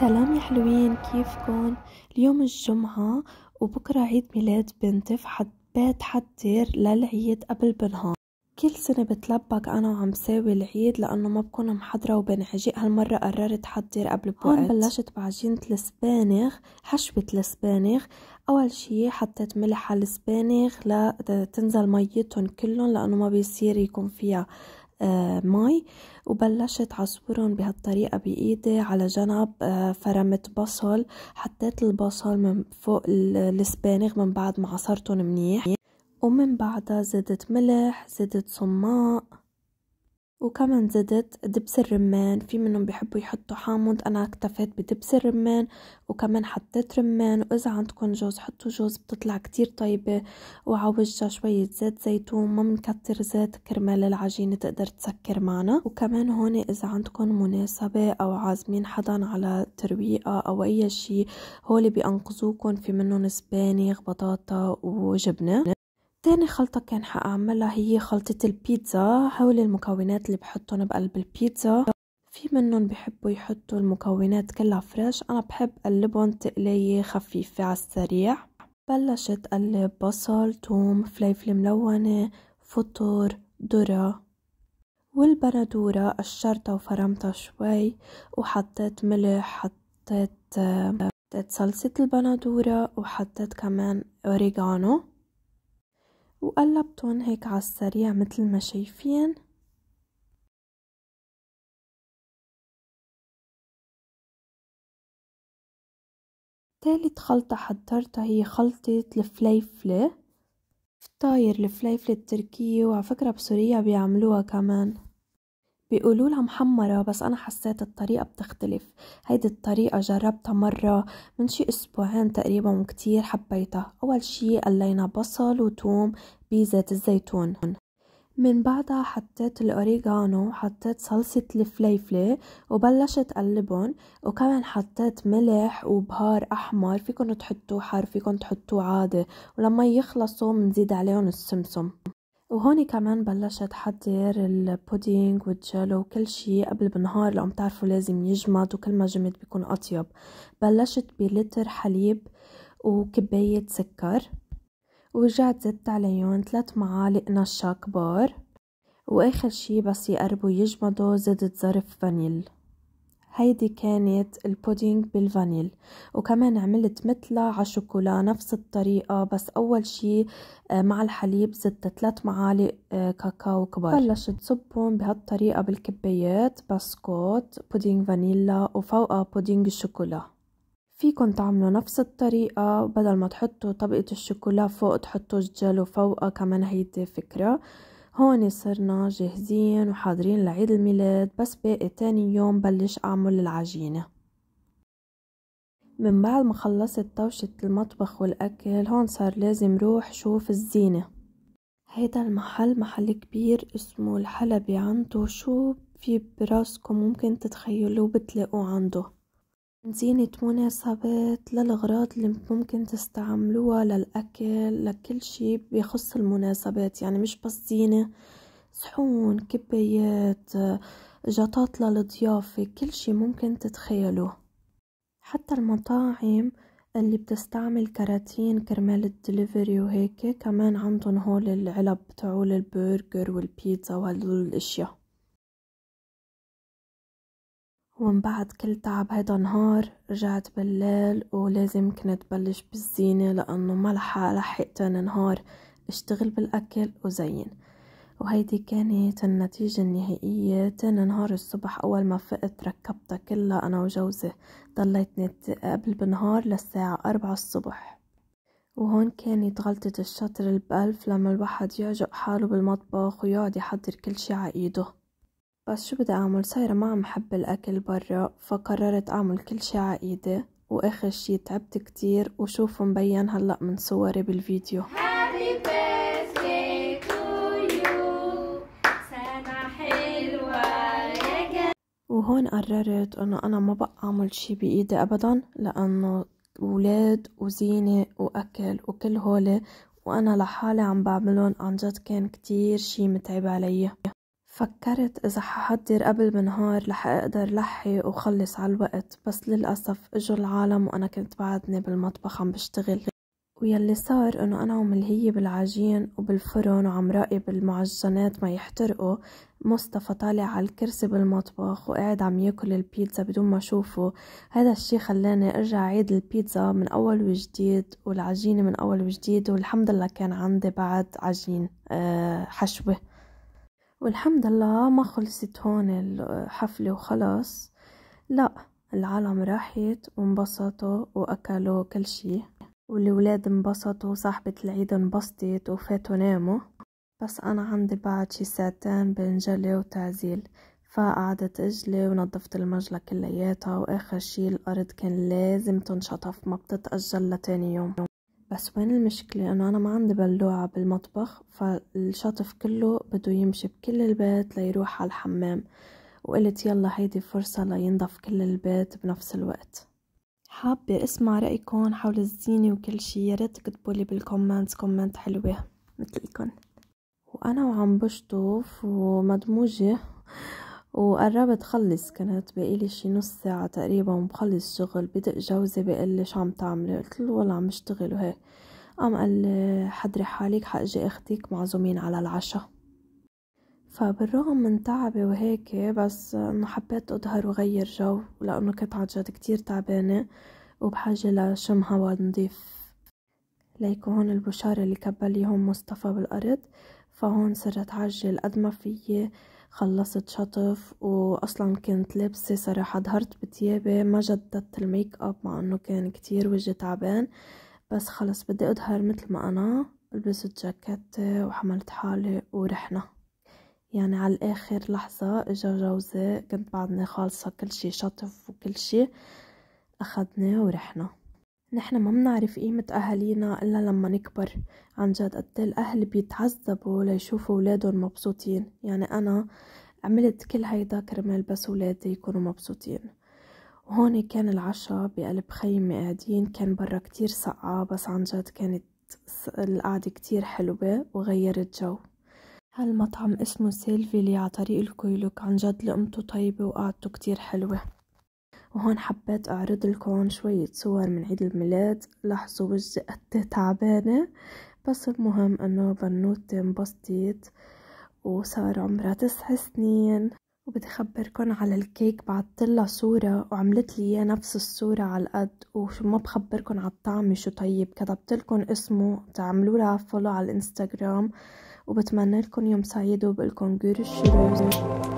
سلام يا حلوين كيفكن اليوم الجمعة وبكرة عيد ميلاد بنتي فحبيت حضر للعيد قبل بنهار كل سنة بتلبك أنا وعم ساوي العيد لأنه ما بكون محضرة وبنعجق هالمرة قررت حضر قبل بوقت هون بلشت بعجينة السبانغ حشوة السبانغ أول شي حطيت ملح على السبانغ لتنزل ميتهم كلهم لأنه ما بيصير يكون فيها آه، مي وبلشت عصورهم بهالطريقة بإيدي على جنب آه، فرمت بصل حطيت البصل من فوق السبانغ من بعد ما عصرتهم منيح ومن بعدها زدت ملح زدت صماء وكمان زدت دبس الرمان في منهم بيحبوا يحطوا حامض انا اكتفيت بدبس الرمان وكمان حطيت رمان واذا عندكم جوز حطوا جوز بتطلع كتير طيبة وعوجها شوية زيت زيتون ما منكتر زيت كرمال العجينة تقدر تسكر معنا وكمان هون اذا عندكم مناسبة او عازمين حدا على ترويقة او اي شي هولي بينقذوكم في منهم سبانخ بطاطا وجبنة تاني خلطة كان حأعملها هي خلطة البيتزا حول المكونات اللي بحطهم بقلب البيتزا في منهم بحبوا يحطوا المكونات كلها فريش أنا بحب قلبهم تقلية خفيفة على السريع بلشت قلب بصل توم فليفلة ملونة فطور ذرة والبندورة قشرتها وفرمتها شوي وحطيت ملح حطيت حطيت صلصة البندورة وحطيت كمان أوريغانو وقلبتهم هيك عالسريع متل ما شايفين تالت خلطة حضرتها هي خلطة الفليفلة فطاير الفليفلة التركية وعلى فكرة بسوريا بيعملوها كمان بيقولوا لها محمرة بس أنا حسيت الطريقة بتختلف هيدي الطريقة جربتها مرة من شي أسبوعين تقريبا وكتير حبيتها أول شي قلينا بصل وتوم بزيت الزيتون من بعدها حطيت الأوريغانو حطيت صلصة الفليفلة وبلشت قلبهم وكمان حطيت ملح وبهار أحمر فيكن تحطوه حار فيكن تحطوه عادي ولما يخلصوا بنزيد عليهم السمسم وهون كمان بلشت حضر البودينج والجيلو وكل شي قبل بنهار لو بتعرفوا لازم يجمد وكل ما جمد بيكون أطيب بلشت بلتر حليب وكباية سكر ورجعت زدت عليهم ثلاث معالق نشا كبار وآخر شي بس يقربوا يجمدوا زدت ظرف فانيل هيدي كانت البودينج بالفانيل وكمان عملت مثلها عشوكولا نفس الطريقة بس أول شي آه، مع الحليب زدت ثلاث معالق آه، كاكاو كبار بلشت صبهم بهالطريقة بالكبايات بسكوت بودينج فانيلا وفوقها بودينج الشوكولا فيكن تعملوا نفس الطريقة بدل ما تحطوا طبقة الشوكولا فوق تحطوا الجلو فوق كمان هيدي فكرة هون صرنا جاهزين وحاضرين لعيد الميلاد بس باقي تاني يوم بلش أعمل العجينة من بعد ما خلصت طوشة المطبخ والأكل هون صار لازم روح شوف الزينة هيدا المحل محل كبير اسمه الحلبي عنده شو في براسكم ممكن تتخيلوه بتلاقوه عنده زينة مناسبات للأغراض اللي ممكن تستعملوها للأكل لكل شي بيخص المناسبات يعني مش بس زينة صحون كبايات جطات للضيافة كل شي ممكن تتخيلوه حتى المطاعم اللي بتستعمل كراتين كرمال الدليفري وهيك كمان عندهم هول العلب تعول البرجر والبيتزا وهدول الاشياء ومن بعد كل تعب هيدا نهار رجعت بالليل ولازم كنت بلش بالزينة لأنه ما لحق تاني نهار اشتغل بالأكل وزين وهيدي كانت النتيجة النهائية تاني نهار الصبح أول ما فقت ركبتها كلها أنا وجوزي ضليتني قبل بنهار للساعة أربعة الصبح وهون كانت غلطة الشطر البألف لما الواحد يعجق حاله بالمطبخ ويقعد يحضر كل شي عايده بس شو بدي أعمل صايرة ما عم حب الأكل برا فقررت أعمل كل شي عايدي وآخر شي تعبت كتير وشوفوا مبين هلأ من صوري بالفيديو وهون قررت انه انا ما بقى اعمل شي بايدي ابدا لانه ولاد وزينة واكل وكل هولي وانا لحالي عم بعملهم عن جد كان كتير شي متعب علي فكرت إذا ححضر قبل بنهار رح أقدر لحي وخلص عالوقت بس للأسف إجوا العالم وأنا كنت بعدني بالمطبخ عم بشتغل ويلي صار إنه أنا وملهية بالعجين وبالفرن وعم راقب المعجنات ما يحترقوا مصطفى طالع على الكرسي بالمطبخ وقاعد عم ياكل البيتزا بدون ما اشوفه هذا الشي خلاني ارجع اعيد البيتزا من اول وجديد والعجينة من اول وجديد والحمد لله كان عندي بعد عجين آه، حشوة والحمد لله ما خلصت هون الحفلة وخلاص لا العالم راحت وانبسطوا وأكلوا كل شي والولاد انبسطوا وصاحبة العيد انبسطت وفاتوا ناموا بس أنا عندي بعد شي ساعتين بين جلي وتعزيل فقعدت اجلي ونظفت المجلة كلياتها واخر شي الارض كان لازم تنشطف ما بتتأجل لتاني يوم بس وين المشكلة انه انا ما عندي بلوعة بالمطبخ فالشطف كله بده يمشي بكل البيت ليروح على الحمام وقلت يلا هيدي فرصة لينضف كل البيت بنفس الوقت حابة اسمع رأيكم حول الزينة وكل شي ياريت تكتبولي بالكومنت كومنت حلوة متلكن وأنا وعم بشطف ومدموجة وقربت خلص كانت باقيلي شي نص ساعة تقريبا ومخلص شغل بدق جوزي بقلي شو عم تعملي له والله عم بشتغل وهيك قام قال حضري حالك حاجي اختك معزومين على العشاء فبالرغم من تعبي وهيك بس انه حبيت اظهر وغير جو لانه كنت عنجد كتير تعبانة وبحاجة لشم هوا نضيف ليكو هون البشارة اللي كبليهم هون مصطفى بالأرض فهون صرت عجل قد ما فيي خلصت شطف واصلا كنت لابسه صراحه ظهرت بتيابي ما جددت الميك اب مع انه كان كتير وجهي تعبان بس خلص بدي اظهر مثل ما انا لبست جاكيت وحملت حالي ورحنا يعني على الاخر لحظة اجا جوزي كنت بعدني خالصة كل شي شطف وكل شي اخدني ورحنا نحن ما منعرف قيمة أهالينا إلا لما نكبر عن جد قد إيه الأهل بيتعذبوا ليشوفوا ولادهم مبسوطين يعني أنا عملت كل هيدا كرمال بس ولادي يكونوا مبسوطين وهون كان العشاء بقلب خيمة قاعدين كان برا كتير سقعة بس عن جد كانت القعدة كتير حلوة وغيرت جو هالمطعم اسمه سيلفي اللي على طريق الكويلوك عن جد لقمته طيبة وقعدته كتير حلوة وهون حبيت أعرض لكم شوية صور من عيد الميلاد لاحظوا وجه قتة إيه تعبانة بس المهم أنه بنوتي انبسطت وصار عمرها تسع سنين وبدي أخبركن على الكيك بعتلها صورة وعملت لي إياه نفس الصورة على القد وشو ما بخبركن على الطعم شو طيب كتبتلكن اسمه تعملوا لها فولو على الانستغرام وبتمنى لكم يوم سعيد وبقلكن جير الشروز